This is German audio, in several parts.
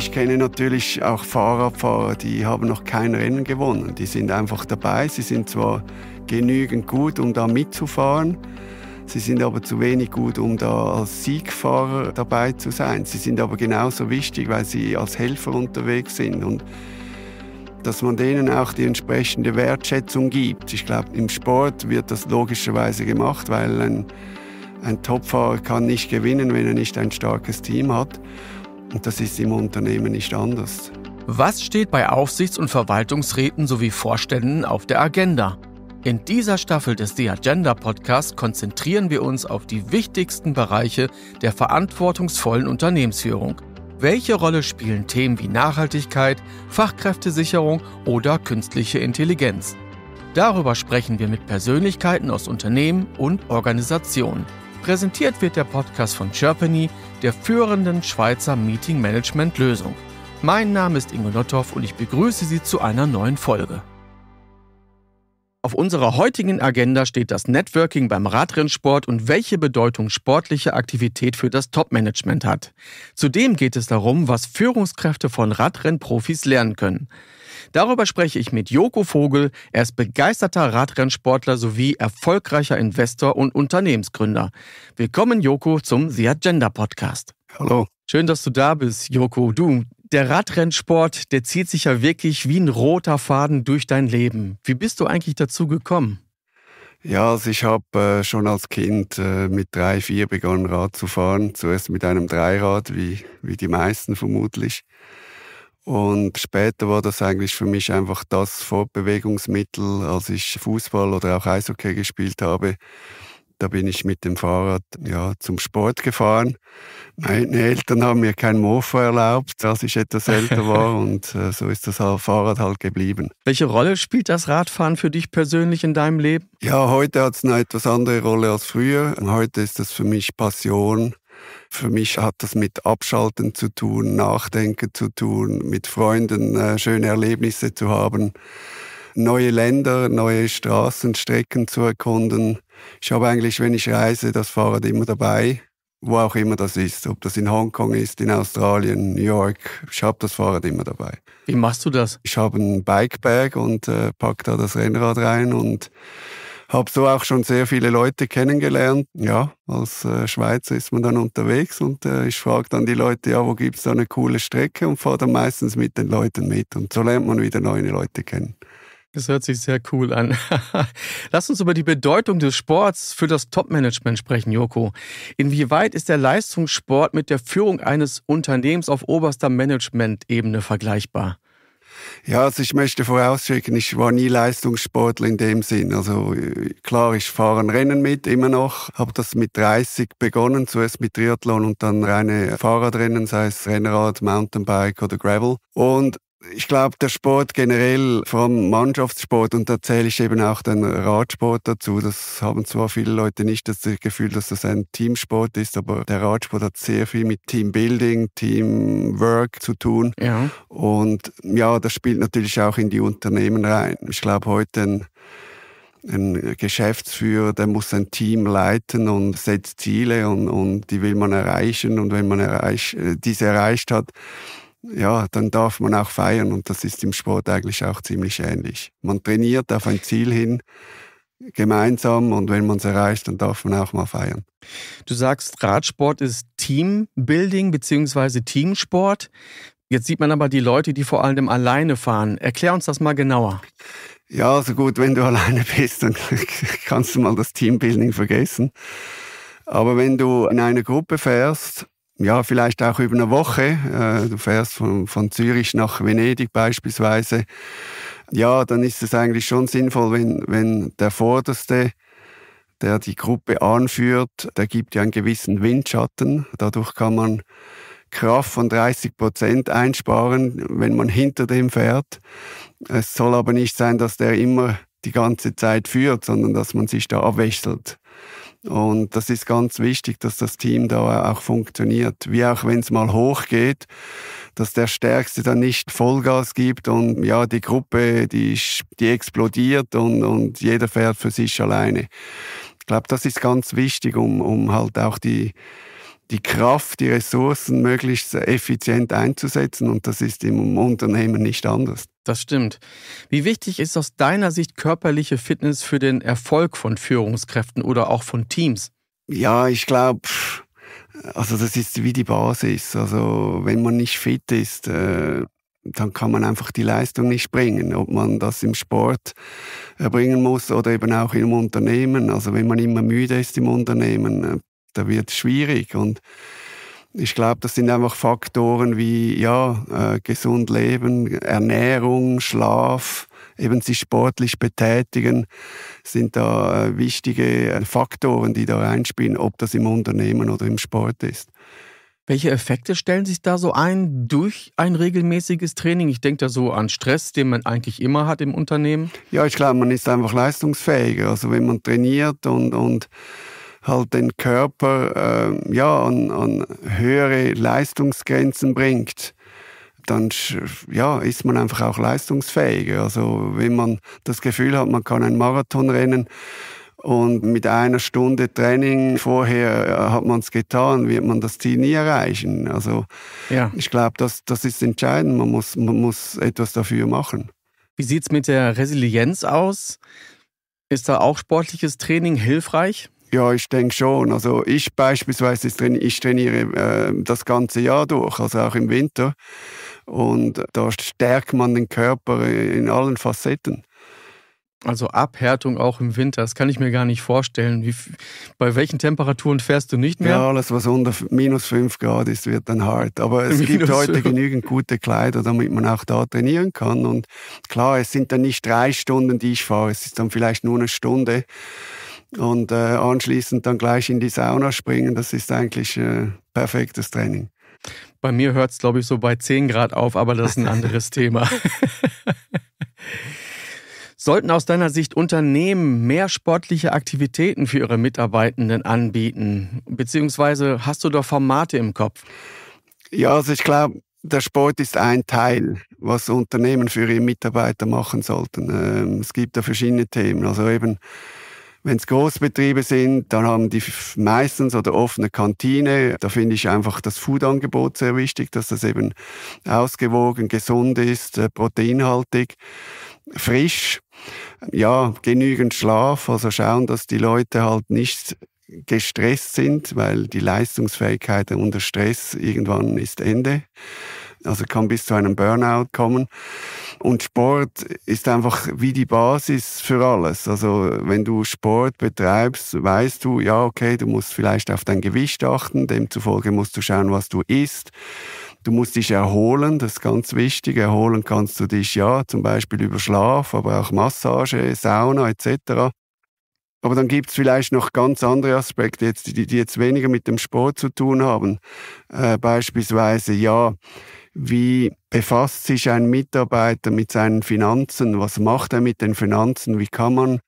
Ich kenne natürlich auch Fahrradfahrer, die haben noch kein Rennen gewonnen. Die sind einfach dabei. Sie sind zwar genügend gut, um da mitzufahren, Sie sind aber zu wenig gut, um da als Siegfahrer dabei zu sein. Sie sind aber genauso wichtig, weil sie als Helfer unterwegs sind und dass man denen auch die entsprechende Wertschätzung gibt. Ich glaube, im Sport wird das logischerweise gemacht, weil ein, ein Topfahrer kann nicht gewinnen, wenn er nicht ein starkes Team hat. Und das ist im Unternehmen nicht anders. Was steht bei Aufsichts- und Verwaltungsräten sowie Vorständen auf der Agenda? In dieser Staffel des The Agenda Podcast konzentrieren wir uns auf die wichtigsten Bereiche der verantwortungsvollen Unternehmensführung. Welche Rolle spielen Themen wie Nachhaltigkeit, Fachkräftesicherung oder künstliche Intelligenz? Darüber sprechen wir mit Persönlichkeiten aus Unternehmen und Organisationen. Präsentiert wird der Podcast von Chirpany, der führenden Schweizer Meeting Management Lösung. Mein Name ist Ingo Nottoff und ich begrüße Sie zu einer neuen Folge. Auf unserer heutigen Agenda steht das Networking beim Radrennsport und welche Bedeutung sportliche Aktivität für das Topmanagement hat. Zudem geht es darum, was Führungskräfte von Radrennprofis lernen können. Darüber spreche ich mit Joko Vogel. Er ist begeisterter Radrennsportler sowie erfolgreicher Investor und Unternehmensgründer. Willkommen, Joko, zum The Agenda Podcast. Hallo. Schön, dass du da bist, Joko. Du, der Radrennsport, der zieht sich ja wirklich wie ein roter Faden durch dein Leben. Wie bist du eigentlich dazu gekommen? Ja, also ich habe äh, schon als Kind äh, mit drei, vier begonnen, Rad zu fahren. Zuerst mit einem Dreirad, wie, wie die meisten vermutlich. Und später war das eigentlich für mich einfach das Fortbewegungsmittel, als ich Fußball oder auch Eishockey gespielt habe. Da bin ich mit dem Fahrrad ja, zum Sport gefahren. Meine Eltern haben mir kein Mofa erlaubt, als ich etwas älter war. und äh, so ist das Fahrrad halt geblieben. Welche Rolle spielt das Radfahren für dich persönlich in deinem Leben? Ja, heute hat es eine etwas andere Rolle als früher. Heute ist es für mich Passion. Für mich hat das mit Abschalten zu tun, Nachdenken zu tun, mit Freunden äh, schöne Erlebnisse zu haben, neue Länder, neue Straßen, Strecken zu erkunden. Ich habe eigentlich, wenn ich reise, das Fahrrad immer dabei, wo auch immer das ist. Ob das in Hongkong ist, in Australien, New York. Ich habe das Fahrrad immer dabei. Wie machst du das? Ich habe ein Bikebag und äh, packe da das Rennrad rein und habe so auch schon sehr viele Leute kennengelernt. Ja, als äh, Schweizer ist man dann unterwegs und äh, ich frage dann die Leute, ja, wo gibt es da eine coole Strecke und fahre dann meistens mit den Leuten mit. Und so lernt man wieder neue Leute kennen. Das hört sich sehr cool an. Lass uns über die Bedeutung des Sports für das Topmanagement sprechen, Joko. Inwieweit ist der Leistungssport mit der Führung eines Unternehmens auf oberster Management-Ebene vergleichbar? Ja, also ich möchte vorausschicken, ich war nie Leistungssportler in dem Sinn. Also äh, klar, ich fahre ein Rennen mit, immer noch. Habe das mit 30 begonnen, zuerst mit Triathlon und dann reine Fahrradrennen, sei es Rennrad, Mountainbike oder Gravel. Und ich glaube, der Sport generell, vor allem Mannschaftssport, und da zähle ich eben auch den Radsport dazu, das haben zwar viele Leute nicht das Gefühl, dass das ein Teamsport ist, aber der Radsport hat sehr viel mit Teambuilding, Teamwork zu tun. Ja. Und ja, das spielt natürlich auch in die Unternehmen rein. Ich glaube, heute ein ein Geschäftsführer, der muss ein Team leiten und setzt Ziele und, und die will man erreichen. Und wenn man erreich, äh, diese erreicht hat, ja, dann darf man auch feiern und das ist im Sport eigentlich auch ziemlich ähnlich. Man trainiert auf ein Ziel hin gemeinsam und wenn man es erreicht, dann darf man auch mal feiern. Du sagst, Radsport ist Teambuilding bzw. Teamsport. Jetzt sieht man aber die Leute, die vor allem alleine fahren. Erklär uns das mal genauer. Ja, also gut, wenn du alleine bist, dann kannst du mal das Teambuilding vergessen. Aber wenn du in einer Gruppe fährst ja, vielleicht auch über eine Woche. Äh, du fährst von, von Zürich nach Venedig beispielsweise. Ja, dann ist es eigentlich schon sinnvoll, wenn, wenn der Vorderste, der die Gruppe anführt, der gibt ja einen gewissen Windschatten. Dadurch kann man Kraft von 30 Prozent einsparen, wenn man hinter dem fährt. Es soll aber nicht sein, dass der immer die ganze Zeit führt, sondern dass man sich da abwechselt. Und das ist ganz wichtig, dass das Team da auch funktioniert. Wie auch wenn es mal hochgeht, dass der Stärkste dann nicht Vollgas gibt und ja, die Gruppe, die, die explodiert und, und jeder fährt für sich alleine. Ich glaube, das ist ganz wichtig, um, um halt auch die, die Kraft, die Ressourcen möglichst effizient einzusetzen. Und das ist im Unternehmen nicht anders. Das stimmt. Wie wichtig ist aus deiner Sicht körperliche Fitness für den Erfolg von Führungskräften oder auch von Teams? Ja, ich glaube, also das ist wie die Basis. Also wenn man nicht fit ist, äh, dann kann man einfach die Leistung nicht bringen, ob man das im Sport erbringen äh, muss oder eben auch im Unternehmen. Also wenn man immer müde ist im Unternehmen, äh, da wird es schwierig. Und ich glaube, das sind einfach Faktoren wie ja, äh, gesund leben, Ernährung, Schlaf, eben sich sportlich betätigen, sind da äh, wichtige äh, Faktoren, die da reinspielen, ob das im Unternehmen oder im Sport ist. Welche Effekte stellen sich da so ein durch ein regelmäßiges Training? Ich denke da so an Stress, den man eigentlich immer hat im Unternehmen. Ja, ich glaube, man ist einfach leistungsfähiger. Also wenn man trainiert und, und halt den Körper äh, ja, an, an höhere Leistungsgrenzen bringt dann ja, ist man einfach auch leistungsfähiger. Also wenn man das Gefühl hat, man kann einen Marathon rennen und mit einer Stunde Training vorher äh, hat man es getan, wird man das Ziel nie erreichen. Also ja. ich glaube, das, das ist entscheidend. Man muss, man muss etwas dafür machen. Wie sieht es mit der Resilienz aus? Ist da auch sportliches Training hilfreich? Ja, ich denke schon. Also ich beispielsweise, ich trainiere äh, das ganze Jahr durch, also auch im Winter. Und da stärkt man den Körper in allen Facetten. Also Abhärtung auch im Winter, das kann ich mir gar nicht vorstellen. Wie, bei welchen Temperaturen fährst du nicht mehr? Ja, alles, was unter minus 5 Grad ist, wird dann hart. Aber es minus gibt heute 5. genügend gute Kleider, damit man auch da trainieren kann. Und klar, es sind dann nicht drei Stunden, die ich fahre, es ist dann vielleicht nur eine Stunde und äh, anschließend dann gleich in die Sauna springen, das ist eigentlich äh, perfektes Training. Bei mir hört es, glaube ich, so bei 10 Grad auf, aber das ist ein anderes Thema. Sollten aus deiner Sicht Unternehmen mehr sportliche Aktivitäten für ihre Mitarbeitenden anbieten? Beziehungsweise hast du doch Formate im Kopf? Ja, also ich glaube, der Sport ist ein Teil, was Unternehmen für ihre Mitarbeiter machen sollten. Ähm, es gibt da verschiedene Themen. Also eben wenn es Großbetriebe sind, dann haben die meistens oder oft eine Kantine. Da finde ich einfach das Foodangebot sehr wichtig, dass das eben ausgewogen, gesund ist, äh, proteinhaltig, frisch. Ja, genügend Schlaf, also schauen, dass die Leute halt nicht gestresst sind, weil die Leistungsfähigkeit unter Stress irgendwann ist Ende also kann bis zu einem Burnout kommen. Und Sport ist einfach wie die Basis für alles. Also wenn du Sport betreibst, weißt du, ja, okay, du musst vielleicht auf dein Gewicht achten, demzufolge musst du schauen, was du isst. Du musst dich erholen, das ist ganz wichtig. Erholen kannst du dich ja zum Beispiel über Schlaf, aber auch Massage, Sauna etc. Aber dann gibt es vielleicht noch ganz andere Aspekte, jetzt, die, die, jetzt weniger mit dem Sport zu tun haben. Äh, beispielsweise, ja, wie befasst sich ein Mitarbeiter mit seinen Finanzen? Was macht er mit den Finanzen? Wie kann man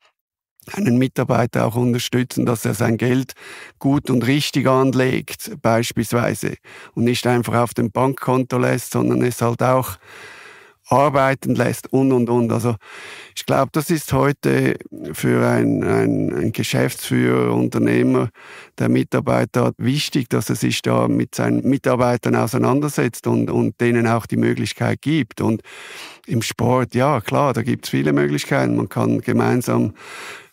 einen Mitarbeiter auch unterstützen, dass er sein Geld gut und richtig anlegt, beispielsweise, und nicht einfach auf dem Bankkonto lässt, sondern es halt auch arbeiten lässt und, und, und. Also ich glaube, das ist heute für ein, ein Geschäftsführer, Unternehmer, der Mitarbeiter wichtig, dass er sich da mit seinen Mitarbeitern auseinandersetzt und, und denen auch die Möglichkeit gibt. Und im Sport, ja klar, da gibt es viele Möglichkeiten. Man kann gemeinsam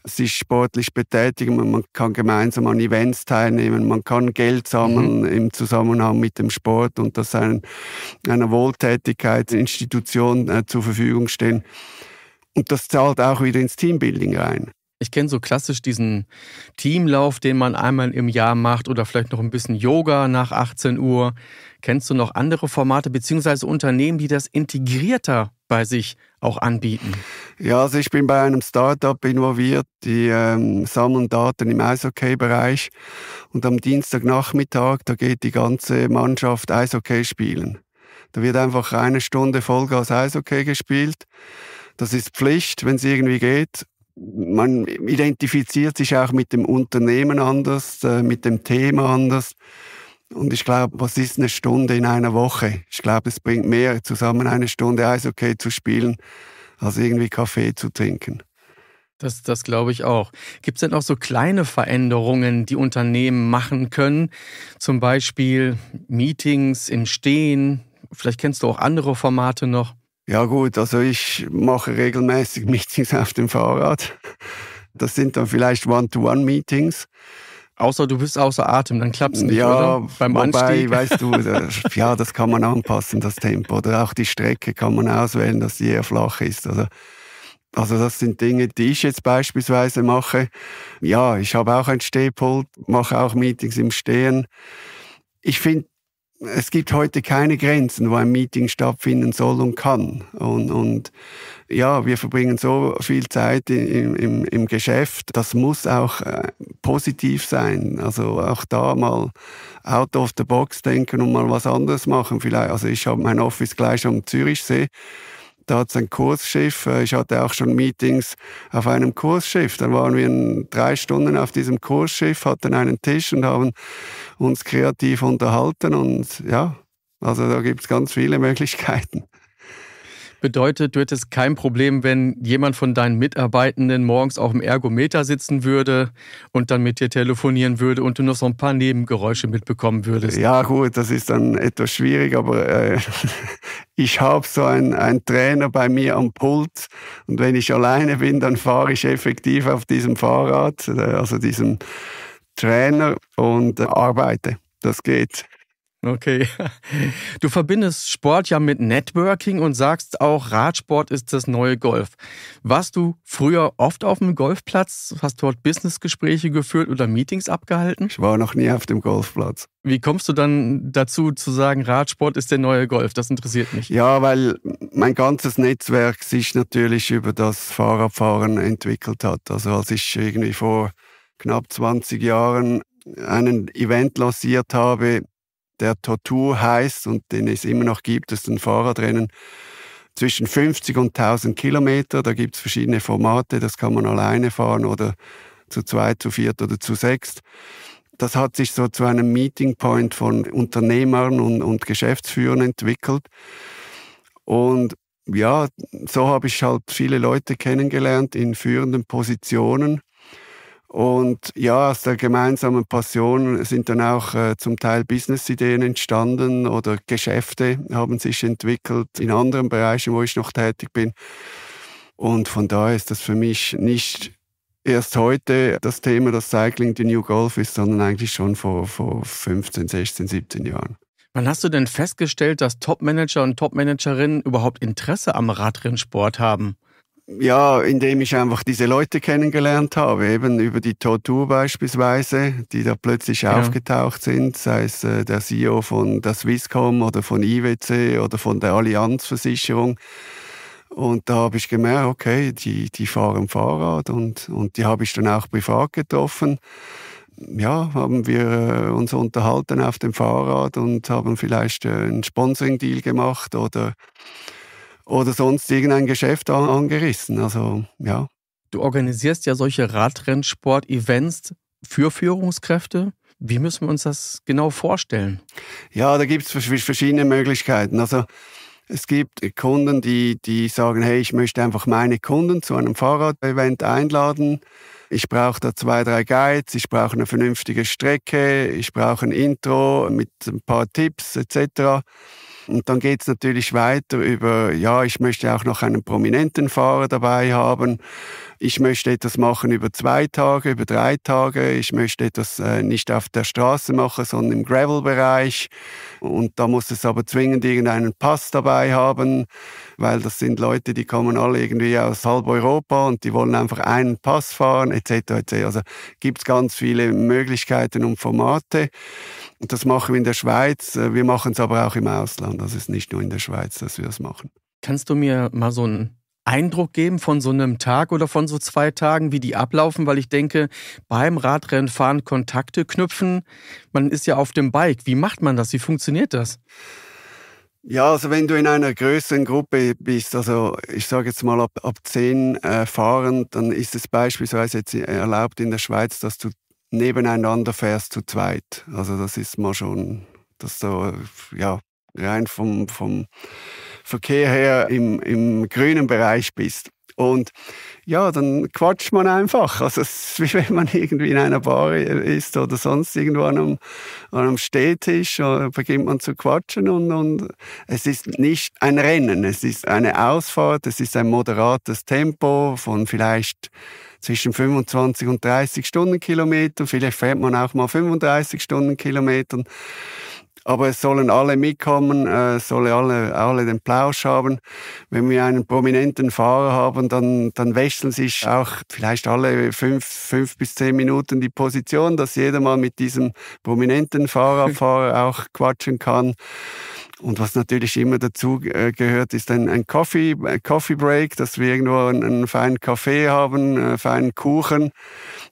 sich sportlich betätigen, man kann gemeinsam an Events teilnehmen, man kann Geld sammeln mhm. im Zusammenhang mit dem Sport und das einem, einer Wohltätigkeitsinstitution äh, zur Verfügung stehen. Und das zahlt auch wieder ins Teambuilding rein. Ich kenne so klassisch diesen Teamlauf, den man einmal im Jahr macht oder vielleicht noch ein bisschen Yoga nach 18 Uhr. Kennst du noch andere Formate bzw. Unternehmen, die das integrierter bei sich auch anbieten? Ja, also ich bin bei einem Startup involviert, die ähm, sammeln Daten im Eishockey-Bereich und am Dienstagnachmittag, da geht die ganze Mannschaft Eishockey spielen. Da wird einfach eine Stunde Vollgas Eishockey gespielt. Das ist Pflicht, wenn es irgendwie geht. Man identifiziert sich auch mit dem Unternehmen anders, äh, mit dem Thema anders. Und ich glaube, was ist eine Stunde in einer Woche? Ich glaube, es bringt mehr, zusammen eine Stunde Eishockey zu spielen, als irgendwie Kaffee zu trinken. Das, das glaube ich auch. Gibt es denn auch so kleine Veränderungen, die Unternehmen machen können? Zum Beispiel Meetings im Stehen. Vielleicht kennst du auch andere Formate noch. Ja gut, also ich mache regelmäßig Meetings auf dem Fahrrad. Das sind dann vielleicht One-to-One-Meetings. one to one meetings Außer du bist außer Atem, dann klappt es nicht, ja, oder? Beim wobei, Anstieg. weißt du, ja, das kann man anpassen, das Tempo. Oder auch die Strecke kann man auswählen, dass sie eher flach ist. Also, also das sind Dinge, die ich jetzt beispielsweise mache. Ja, ich habe auch ein Stehpult, mache auch Meetings im Stehen. Ich finde, es gibt heute keine Grenzen, wo ein Meeting stattfinden soll und kann. Und, und ja, wir verbringen so viel Zeit im, im, im Geschäft, das muss auch äh, positiv sein. Also auch da mal out of the box denken und mal was anderes machen. Vielleicht, also ich habe mein Office gleich am Zürichsee. Da hat es ein Kursschiff. Äh, ich hatte auch schon Meetings auf einem Kursschiff. Da waren wir drei Stunden auf diesem Kursschiff, hatten einen Tisch und haben uns kreativ unterhalten. Und ja, also da gibt es ganz viele Möglichkeiten. Bedeutet, du hättest kein Problem, wenn jemand von deinen Mitarbeitenden morgens auf dem Ergometer sitzen würde und dann mit dir telefonieren würde und du noch so ein paar Nebengeräusche mitbekommen würdest. Ja, gut, das ist dann etwas schwierig, aber äh, ich habe so einen, Trainer bei mir am Pult und wenn ich alleine bin, dann fahre ich effektiv auf diesem Fahrrad, äh, also diesem Trainer und äh, arbeite. Das geht. Okay. Du verbindest Sport ja mit Networking und sagst auch, Radsport ist das neue Golf. Warst du früher oft auf dem Golfplatz? Hast du dort Businessgespräche geführt oder Meetings abgehalten? Ich war noch nie auf dem Golfplatz. Wie kommst du dann dazu zu sagen, Radsport ist der neue Golf? Das interessiert mich. Ja, weil mein ganzes Netzwerk sich natürlich über das Fahrradfahren entwickelt hat. Also als ich irgendwie vor knapp 20 Jahren einen Event lanciert habe, der Tortur heißt und den es immer noch gibt, ist ein Fahrradrennen zwischen 50 und 1000 Kilometer. Da gibt es verschiedene Formate, das kann man alleine fahren oder zu zweit, zu viert oder zu sechst. Das hat sich so zu einem Meeting Point von Unternehmern und, und Geschäftsführern entwickelt. Und ja, so habe ich halt viele Leute kennengelernt in führenden Positionen und ja, aus der gemeinsamen Passion sind dann auch äh, zum Teil Businessideen entstanden oder Geschäfte haben sich entwickelt in anderen Bereichen, wo ich noch tätig bin. Und von daher ist das für mich nicht erst heute das Thema, dass Cycling die New Golf ist, sondern eigentlich schon vor, vor 15, 16, 17 Jahren. Wann hast du denn festgestellt, dass Topmanager und Topmanagerinnen überhaupt Interesse am Radrennsport haben? ja, indem ich einfach diese Leute kennengelernt habe, eben über die Tortur beispielsweise, die da plötzlich ja. aufgetaucht sind, sei es äh, der CEO von der Swisscom oder von IWC oder von der Allianzversicherung. Und da habe ich gemerkt, okay, die, die fahren Fahrrad und, und die habe ich dann auch privat getroffen. Ja, haben wir äh, uns unterhalten auf dem Fahrrad und haben vielleicht äh, einen Sponsoring-Deal gemacht oder oder sonst irgendein Geschäft angerissen. Also ja. Du organisierst ja solche Radrennsport-Events für Führungskräfte. Wie müssen wir uns das genau vorstellen? Ja, da gibt es verschiedene Möglichkeiten. Also es gibt Kunden, die, die sagen, hey, ich möchte einfach meine Kunden zu einem Fahrrad-Event einladen. Ich brauche da zwei, drei Guides, ich brauche eine vernünftige Strecke, ich brauche ein Intro mit ein paar Tipps etc. Und dann geht es natürlich weiter über, ja, ich möchte auch noch einen prominenten Fahrer dabei haben ich möchte etwas machen über zwei Tage, über drei Tage, ich möchte etwas äh, nicht auf der Straße machen, sondern im Gravel-Bereich. Und da muss es aber zwingend irgendeinen Pass dabei haben, weil das sind Leute, die kommen alle irgendwie aus halb Europa und die wollen einfach einen Pass fahren, etc. etc. Also gibt es ganz viele Möglichkeiten und Formate. Und das machen wir in der Schweiz, wir machen es aber auch im Ausland. Das ist nicht nur in der Schweiz, dass wir das machen. Kannst du mir mal so einen Eindruck geben von so einem Tag oder von so zwei Tagen, wie die ablaufen, weil ich denke, beim Radrennfahren Kontakte knüpfen, man ist ja auf dem Bike. Wie macht man das? Wie funktioniert das? Ja, also wenn du in einer größeren Gruppe bist, also ich sage jetzt mal ab, ab 10 äh, fahren, dann ist es beispielsweise jetzt äh, erlaubt in der Schweiz, dass du nebeneinander fährst zu zweit. Also das ist mal schon, das so, äh, ja, rein vom, vom Verkehr her im, im grünen Bereich bist. Und ja, dann quatscht man einfach. Also es ist wie wenn man irgendwie in einer Bar ist oder sonst irgendwo an einem, an einem Stehtisch, äh, beginnt man zu quatschen und, und es ist nicht ein Rennen, es ist eine Ausfahrt, es ist ein moderates Tempo von vielleicht zwischen 25 und 30 Stundenkilometern, vielleicht fährt man auch mal 35 Stundenkilometer aber es sollen alle mitkommen, äh, es sollen alle, alle den Plausch haben. Wenn wir einen prominenten Fahrer haben, dann, dann wechseln sich auch vielleicht alle fünf, fünf bis zehn Minuten die Position, dass jeder mal mit diesem prominenten Fahrradfahrer auch quatschen kann. Und was natürlich immer dazu äh, gehört, ist ein, ein Coffee, ein äh, Coffee Break, dass wir irgendwo einen, einen feinen Kaffee haben, einen äh, feinen Kuchen.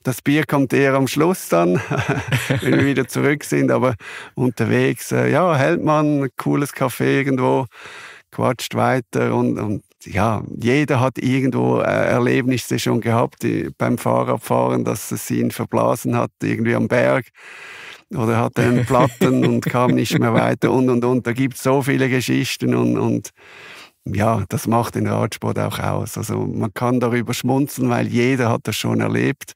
Das Bier kommt eher am Schluss dann, wenn wir wieder zurück sind, aber unterwegs, ja, hält man ein cooles Kaffee irgendwo, quatscht weiter und, und ja, jeder hat irgendwo Erlebnisse schon gehabt die, beim Fahrradfahren, dass es ihn verblasen hat, irgendwie am Berg oder hatte einen Platten und kam nicht mehr weiter und und und. Da gibt es so viele Geschichten und, und ja, das macht den Radsport auch aus. Also man kann darüber schmunzeln, weil jeder hat das schon erlebt.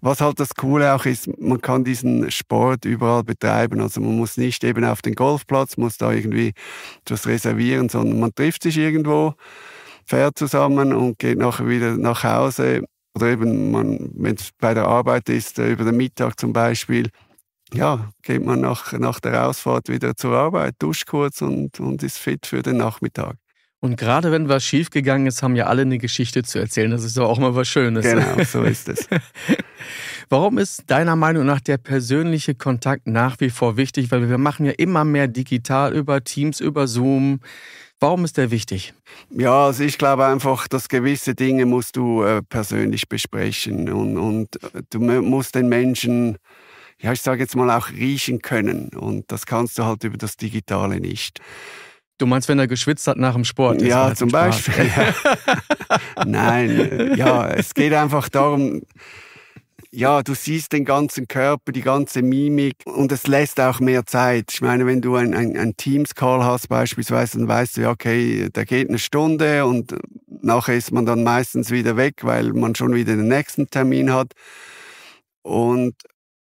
Was halt das Coole auch ist, man kann diesen Sport überall betreiben. Also man muss nicht eben auf den Golfplatz, muss da irgendwie etwas reservieren, sondern man trifft sich irgendwo, fährt zusammen und geht nachher wieder nach Hause. Oder eben, wenn es bei der Arbeit ist, äh, über den Mittag zum Beispiel, ja, geht man nach, nach der Ausfahrt wieder zur Arbeit, duscht kurz und, und ist fit für den Nachmittag. Und gerade wenn was schiefgegangen ist, haben ja alle eine Geschichte zu erzählen. Das ist doch auch mal was Schönes. Genau, so ist es. Warum ist deiner Meinung nach der persönliche Kontakt nach wie vor wichtig? Weil wir machen ja immer mehr digital über Teams, über Zoom. Warum ist der wichtig? Ja, also ich glaube einfach, dass gewisse Dinge musst du äh, persönlich besprechen und, und äh, du musst den Menschen ja, ich sage jetzt mal auch riechen können. Und das kannst du halt über das Digitale nicht. Du meinst, wenn er geschwitzt hat nach dem Sport? Ja, halt zum Beispiel. Ja. Nein, ja, es geht einfach darum, ja, du siehst den ganzen Körper, die ganze Mimik und es lässt auch mehr Zeit. Ich meine, wenn du einen ein, ein, ein Teams-Call hast beispielsweise, dann weißt du, ja, okay, da geht eine Stunde und nachher ist man dann meistens wieder weg, weil man schon wieder den nächsten Termin hat. Und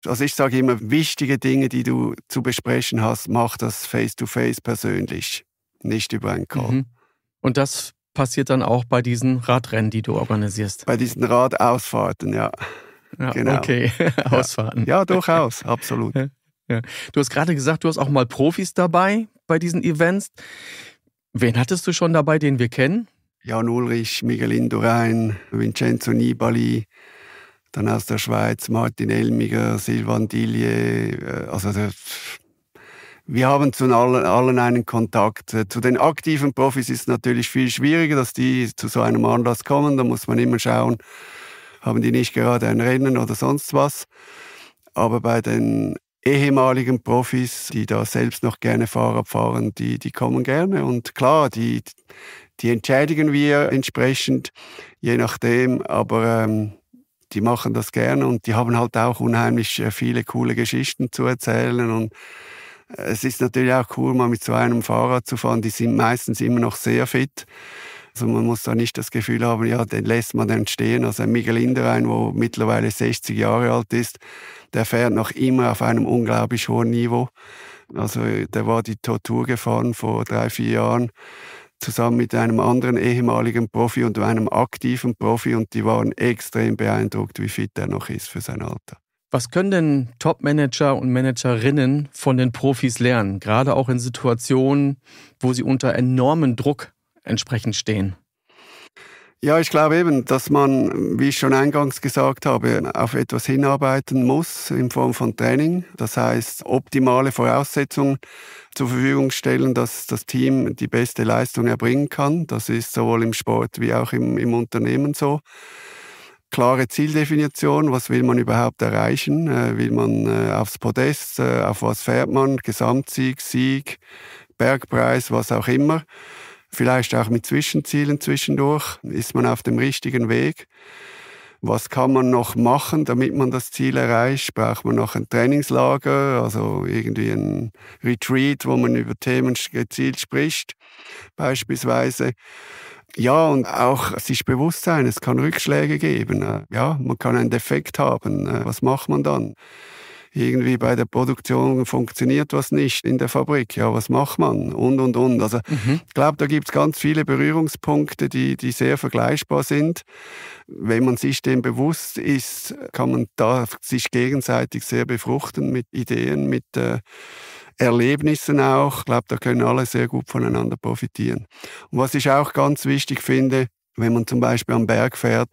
also ich sage immer, wichtige Dinge, die du zu besprechen hast, mach das face-to-face -face persönlich, nicht über einen Call. Mhm. Und das passiert dann auch bei diesen Radrennen, die du organisierst? Bei diesen Radausfahrten, ja. ja genau. Okay, Ausfahrten. Ja, ja durchaus, absolut. Ja. Du hast gerade gesagt, du hast auch mal Profis dabei bei diesen Events. Wen hattest du schon dabei, den wir kennen? Jan Ulrich, Miguel Indurain, Vincenzo Nibali, dann aus der Schweiz Martin Elmiger, Silvan Dillier, äh, also, also wir haben zu allen, allen, einen Kontakt. Äh, zu den aktiven Profis ist es natürlich viel schwieriger, dass die zu so einem Anlass kommen. Da muss man immer schauen, haben die nicht gerade ein Rennen oder sonst was. Aber bei den ehemaligen Profis, die da selbst noch gerne Fahrrad fahren, die, die kommen gerne. Und klar, die, die entschädigen wir entsprechend, je nachdem. Aber ähm, die machen das gerne und die haben halt auch unheimlich äh, viele coole Geschichten zu erzählen und äh, es ist natürlich auch cool, mal mit so einem Fahrrad zu fahren. Die sind meistens immer noch sehr fit. Also man muss da nicht das Gefühl haben, ja, den lässt man dann stehen. Also ein Miguel Inderein, der mittlerweile 60 Jahre alt ist, der fährt noch immer auf einem unglaublich hohen Niveau. Also äh, der war die Tortur gefahren vor drei, vier Jahren zusammen mit einem anderen ehemaligen Profi und einem aktiven Profi und die waren extrem beeindruckt, wie fit er noch ist für sein Alter. Was können denn Top-Manager und Managerinnen von den Profis lernen, gerade auch in Situationen, wo sie unter enormem Druck entsprechend stehen? Ja, ich glaube eben, dass man, wie ich schon eingangs gesagt habe, auf etwas hinarbeiten muss in Form von Training. Das heißt, optimale Voraussetzungen zur Verfügung stellen, dass das Team die beste Leistung erbringen kann. Das ist sowohl im Sport wie auch im, im Unternehmen so klare Zieldefinition, was will man überhaupt erreichen, äh, will man äh, aufs Podest, äh, auf was fährt man, Gesamtsieg, Sieg, Bergpreis, was auch immer vielleicht auch mit Zwischenzielen zwischendurch. Ist man auf dem richtigen Weg? Was kann man noch machen, damit man das Ziel erreicht? Braucht man noch ein Trainingslager, also irgendwie ein Retreat, wo man über Themen gezielt spricht, beispielsweise? Ja, und auch sich bewusst sein, es kann Rückschläge geben. Äh, ja, man kann einen Defekt haben. Äh, was macht man dann? irgendwie bei der Produktion funktioniert was nicht in der Fabrik, ja, was macht man und, und, und. Also mhm. ich glaube, da gibt es ganz viele Berührungspunkte, die, die sehr vergleichbar sind. Wenn man sich dem bewusst ist, kann man da sich gegenseitig sehr befruchten mit Ideen, mit äh, Erlebnissen auch. Ich glaube, da können alle sehr gut voneinander profitieren. Und was ich auch ganz wichtig finde, wenn man zum Beispiel am Berg fährt,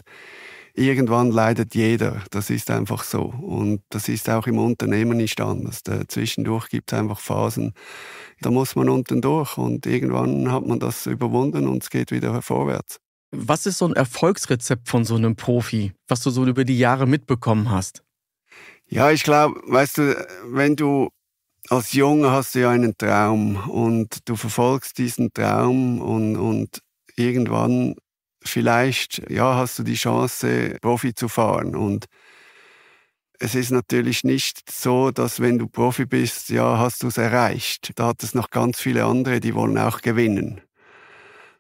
irgendwann leidet jeder. Das ist einfach so. Und das ist auch im Unternehmen nicht anders. Da zwischendurch gibt es einfach Phasen, da muss man unten durch und irgendwann hat man das überwunden und es geht wieder vorwärts. Was ist so ein Erfolgsrezept von so einem Profi, was du so über die Jahre mitbekommen hast? Ja, ich glaube, weißt du, wenn du als Junge hast du ja einen Traum und du verfolgst diesen Traum und, und irgendwann vielleicht ja, hast du die Chance, Profi zu fahren. Und es ist natürlich nicht so, dass wenn du Profi bist, ja, hast du es erreicht. Da hat es noch ganz viele andere, die wollen auch gewinnen.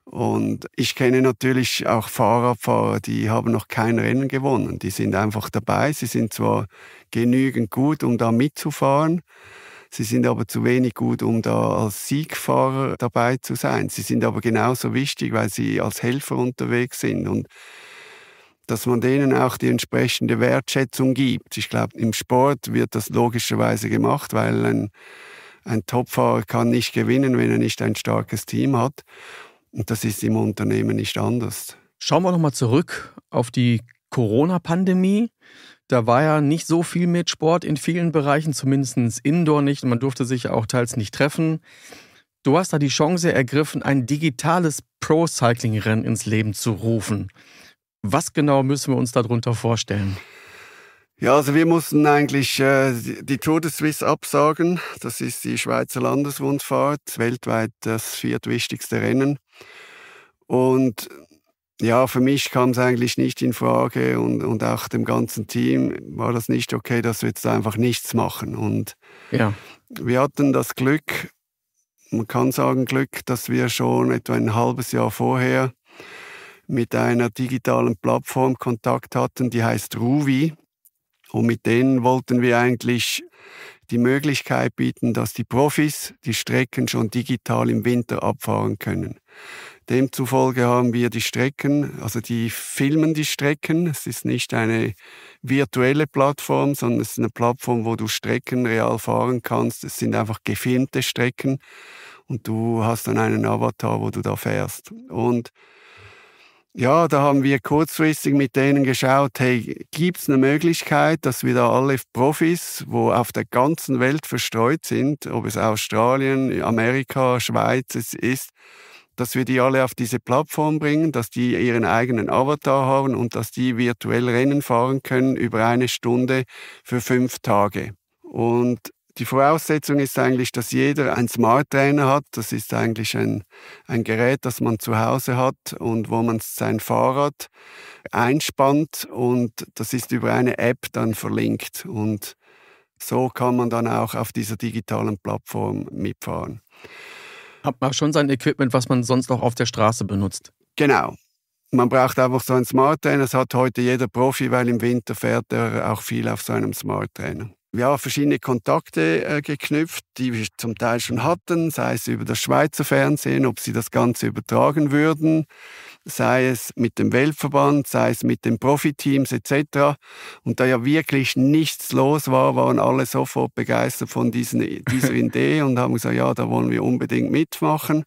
Und ich kenne natürlich auch Fahrradfahrer, die haben noch kein Rennen gewonnen. Die sind einfach dabei. Sie sind zwar genügend gut, um da mitzufahren, Sie sind aber zu wenig gut, um da als Siegfahrer dabei zu sein. Sie sind aber genauso wichtig, weil sie als Helfer unterwegs sind und dass man denen auch die entsprechende Wertschätzung gibt. Ich glaube, im Sport wird das logischerweise gemacht, weil ein, ein Topfahrer kann nicht gewinnen, wenn er nicht ein starkes Team hat. Und das ist im Unternehmen nicht anders. Schauen wir nochmal zurück auf die Corona-Pandemie. Da war ja nicht so viel mit Sport in vielen Bereichen, zumindest indoor nicht. man durfte sich ja auch teils nicht treffen. Du hast da die Chance ergriffen, ein digitales Pro-Cycling-Rennen ins Leben zu rufen. Was genau müssen wir uns darunter vorstellen? Ja, also wir mussten eigentlich äh, die Tour de Suisse absagen. Das ist die Schweizer Landesrundfahrt, weltweit das viertwichtigste Rennen. Und ja, für mich kam es eigentlich nicht in Frage und, und auch dem ganzen Team war das nicht okay, dass wir jetzt einfach nichts machen. Und ja. wir hatten das Glück, man kann sagen Glück, dass wir schon etwa ein halbes Jahr vorher mit einer digitalen Plattform Kontakt hatten, die heißt Ruvi. Und mit denen wollten wir eigentlich die Möglichkeit bieten, dass die Profis die Strecken schon digital im Winter abfahren können. Demzufolge haben wir die Strecken, also die filmen die Strecken. Es ist nicht eine virtuelle Plattform, sondern es ist eine Plattform, wo du Strecken real fahren kannst. Es sind einfach gefilmte Strecken und du hast dann einen Avatar, wo du da fährst. Und ja, da haben wir kurzfristig mit denen geschaut, hey, gibt es eine Möglichkeit, dass wir da alle Profis, wo auf der ganzen Welt verstreut sind, ob es Australien, Amerika, Schweiz ist, dass wir die alle auf diese Plattform bringen, dass die ihren eigenen Avatar haben und dass die virtuell Rennen fahren können über eine Stunde für fünf Tage. Und die Voraussetzung ist eigentlich, dass jeder ein Smart Trainer hat. Das ist eigentlich ein, ein Gerät, das man zu Hause hat und wo man sein Fahrrad einspannt und das ist über eine App dann verlinkt. Und so kann man dann auch auf dieser digitalen Plattform mitfahren hat man schon sein Equipment, was man sonst auch auf der Straße benutzt. Genau. Man braucht einfach so einen Smart Trainer. Das hat heute jeder Profi, weil im Winter fährt er auch viel auf seinem Smart Trainer. Wir haben verschiedene Kontakte äh, geknüpft, die wir zum Teil schon hatten, sei es über das Schweizer Fernsehen, ob sie das Ganze übertragen würden sei es mit dem Weltverband, sei es mit den Profiteams etc. Und da ja wirklich nichts los war, waren alle sofort begeistert von diesen, dieser Idee und haben gesagt, ja, da wollen wir unbedingt mitmachen.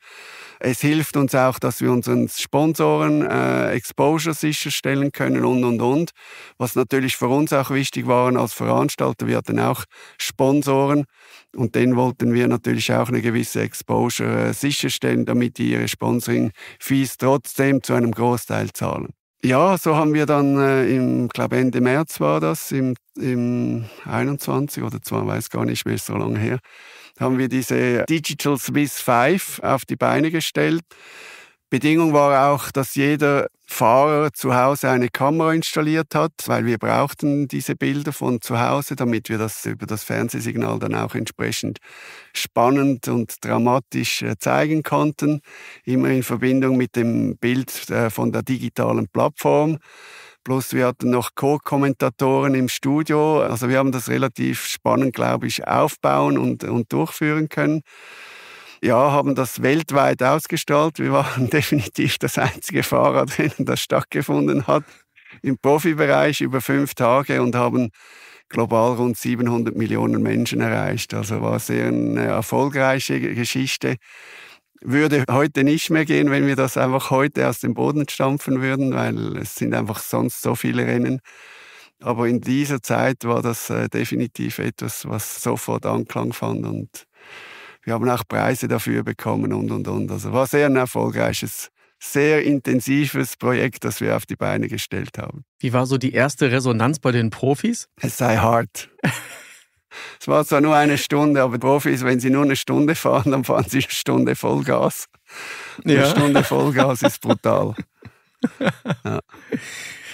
Es hilft uns auch, dass wir unseren Sponsoren äh, Exposure sicherstellen können und, und, und. Was natürlich für uns auch wichtig war als Veranstalter, wir hatten auch Sponsoren und denen wollten wir natürlich auch eine gewisse Exposure äh, sicherstellen, damit die ihre Sponsoring-Fees trotzdem zu einem Großteil zahlen. Ja, so haben wir dann äh, im, glaube Ende März war das, im, im 21 oder 2, weiß gar nicht mehr, so lange her, haben wir diese Digital Swiss 5 auf die Beine gestellt. Bedingung war auch, dass jeder Fahrer zu Hause eine Kamera installiert hat, weil wir brauchten diese Bilder von zu Hause, damit wir das über das Fernsehsignal dann auch entsprechend spannend und dramatisch äh, zeigen konnten, immer in Verbindung mit dem Bild äh, von der digitalen Plattform. Plus wir hatten noch Co-Kommentatoren im Studio. Also wir haben das relativ spannend, glaube ich, aufbauen und, und durchführen können. Ja, haben das weltweit ausgestrahlt. Wir waren definitiv das einzige Fahrrad, das stattgefunden hat im Profibereich über fünf Tage und haben global rund 700 Millionen Menschen erreicht. Also war sehr eine erfolgreiche Geschichte würde heute nicht mehr gehen, wenn wir das einfach heute aus dem Boden stampfen würden, weil es sind einfach sonst so viele Rennen. Aber in dieser Zeit war das äh, definitiv etwas, was sofort Anklang fand und wir haben auch Preise dafür bekommen und und und. Also war sehr ein erfolgreiches, sehr intensives Projekt, das wir auf die Beine gestellt haben. Wie war so die erste Resonanz bei den Profis? Es sei hart. Es war zwar nur eine Stunde, aber Profis, wenn sie nur eine Stunde fahren, dann fahren sie eine Stunde Vollgas. Eine ja. Stunde Vollgas ist brutal. Ja.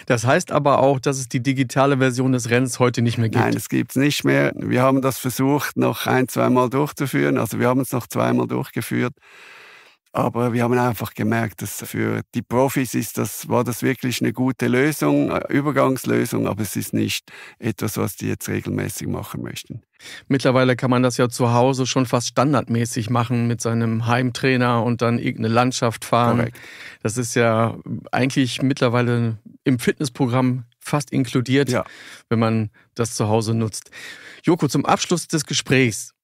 Das heißt aber auch, dass es die digitale Version des Rennens heute nicht mehr gibt. Nein, es gibt es nicht mehr. Wir haben das versucht, noch ein, zweimal durchzuführen. Also wir haben es noch zweimal durchgeführt. Aber wir haben einfach gemerkt, dass für die Profis ist das, war das wirklich eine gute Lösung, äh, Übergangslösung, aber es ist nicht etwas, was die jetzt regelmäßig machen möchten. Mittlerweile kann man das ja zu Hause schon fast standardmäßig machen mit seinem Heimtrainer und dann irgendeine Landschaft fahren. Korrekt. Das ist ja eigentlich mittlerweile im Fitnessprogramm fast inkludiert, ja. wenn man das zu Hause nutzt. Joko, zum Abschluss des Gesprächs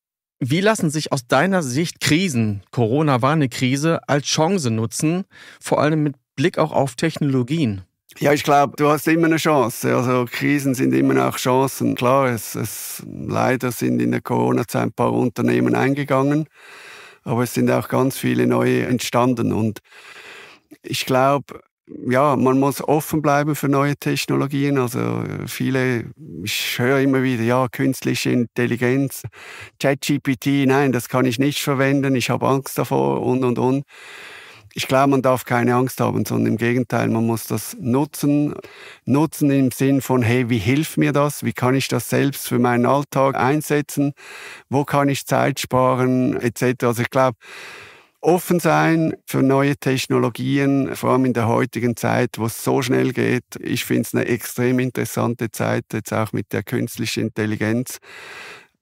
wie lassen sich aus deiner Sicht Krisen, Corona war eine Krise, als Chance nutzen, vor allem mit Blick auch auf Technologien? Ja, ich glaube, du hast immer eine Chance. Also Krisen sind immer auch Chancen. Klar, es, es leider sind in der Corona-Zeit ein paar Unternehmen eingegangen, aber es sind auch ganz viele neue entstanden. Und ich glaube, ja, man muss offen bleiben für neue Technologien. Also äh, viele, ich höre immer wieder, ja, künstliche Intelligenz, ChatGPT, nein, das kann ich nicht verwenden, ich habe Angst davor und, und, und. Ich glaube, man darf keine Angst haben, sondern im Gegenteil, man muss das nutzen. Nutzen im Sinn von, hey, wie hilft mir das? Wie kann ich das selbst für meinen Alltag einsetzen? Wo kann ich Zeit sparen? Etc. Also ich glaube, offen sein für neue Technologien, vor allem in der heutigen Zeit, wo es so schnell geht. Ich finde es eine extrem interessante Zeit, jetzt auch mit der künstlichen Intelligenz.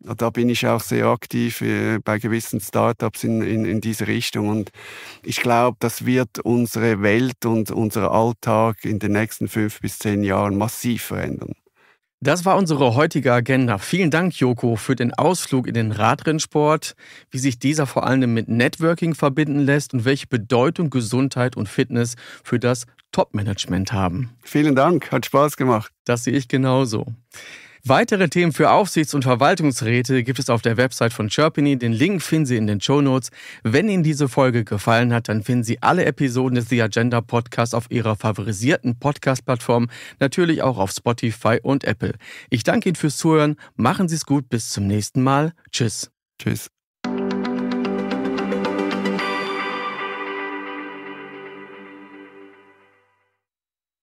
Da bin ich auch sehr aktiv äh, bei gewissen Startups in, in, in diese Richtung. Und ich glaube, das wird unsere Welt und unser Alltag in den nächsten fünf bis zehn Jahren massiv verändern. Das war unsere heutige Agenda. Vielen Dank, Joko, für den Ausflug in den Radrennsport, wie sich dieser vor allem mit Networking verbinden lässt und welche Bedeutung Gesundheit und Fitness für das Top-Management haben. Vielen Dank, hat Spaß gemacht. Das sehe ich genauso. Weitere Themen für Aufsichts- und Verwaltungsräte gibt es auf der Website von Chirpiny. Den Link finden Sie in den Show Notes. Wenn Ihnen diese Folge gefallen hat, dann finden Sie alle Episoden des The Agenda Podcasts auf Ihrer favorisierten Podcast-Plattform, natürlich auch auf Spotify und Apple. Ich danke Ihnen fürs Zuhören. Machen Sie es gut. Bis zum nächsten Mal. Tschüss. Tschüss.